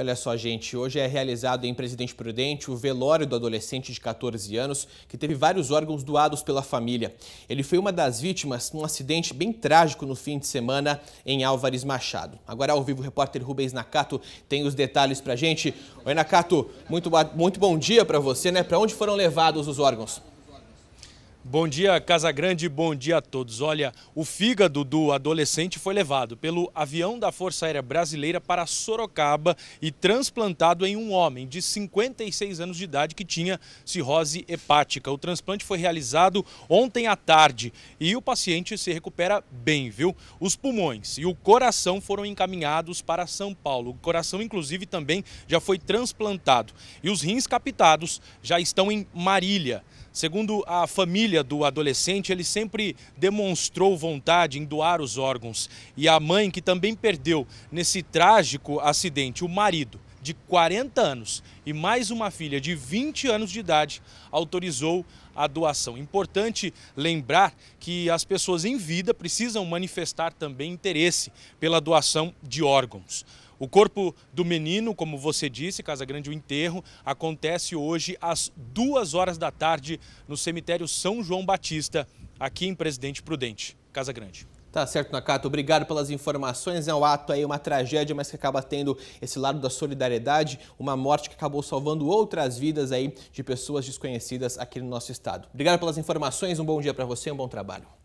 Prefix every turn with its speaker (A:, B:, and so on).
A: Olha só, gente, hoje é realizado em Presidente Prudente o velório do adolescente de 14 anos que teve vários órgãos doados pela família. Ele foi uma das vítimas num acidente bem trágico no fim de semana em Álvares Machado. Agora ao vivo o repórter Rubens Nakato tem os detalhes pra gente. Oi Nakato, muito, muito bom dia para você, né? Para onde foram levados os
B: órgãos? Bom dia, Casa Grande. bom dia a todos. Olha, o fígado do adolescente foi levado pelo avião da Força Aérea Brasileira para Sorocaba e transplantado em um homem de 56 anos de idade que tinha cirrose hepática. O transplante foi realizado ontem à tarde e o paciente se recupera bem, viu? Os pulmões e o coração foram encaminhados para São Paulo. O coração, inclusive, também já foi transplantado. E os rins captados já estão em Marília. Segundo a família, filha do adolescente, ele sempre demonstrou vontade em doar os órgãos. E a mãe, que também perdeu nesse trágico acidente o marido de 40 anos e mais uma filha de 20 anos de idade, autorizou a doação. Importante lembrar que as pessoas em vida precisam manifestar também interesse pela doação de órgãos. O corpo do menino, como você disse, Casa Grande, o enterro, acontece hoje às duas horas da tarde no cemitério São João Batista, aqui em Presidente Prudente, Casa Grande. Tá
A: certo, Nakato. Obrigado pelas informações. É um ato aí, uma tragédia, mas que acaba tendo esse lado da solidariedade, uma morte que acabou salvando outras vidas aí de pessoas desconhecidas aqui no nosso estado. Obrigado pelas informações, um bom dia para você, um bom trabalho.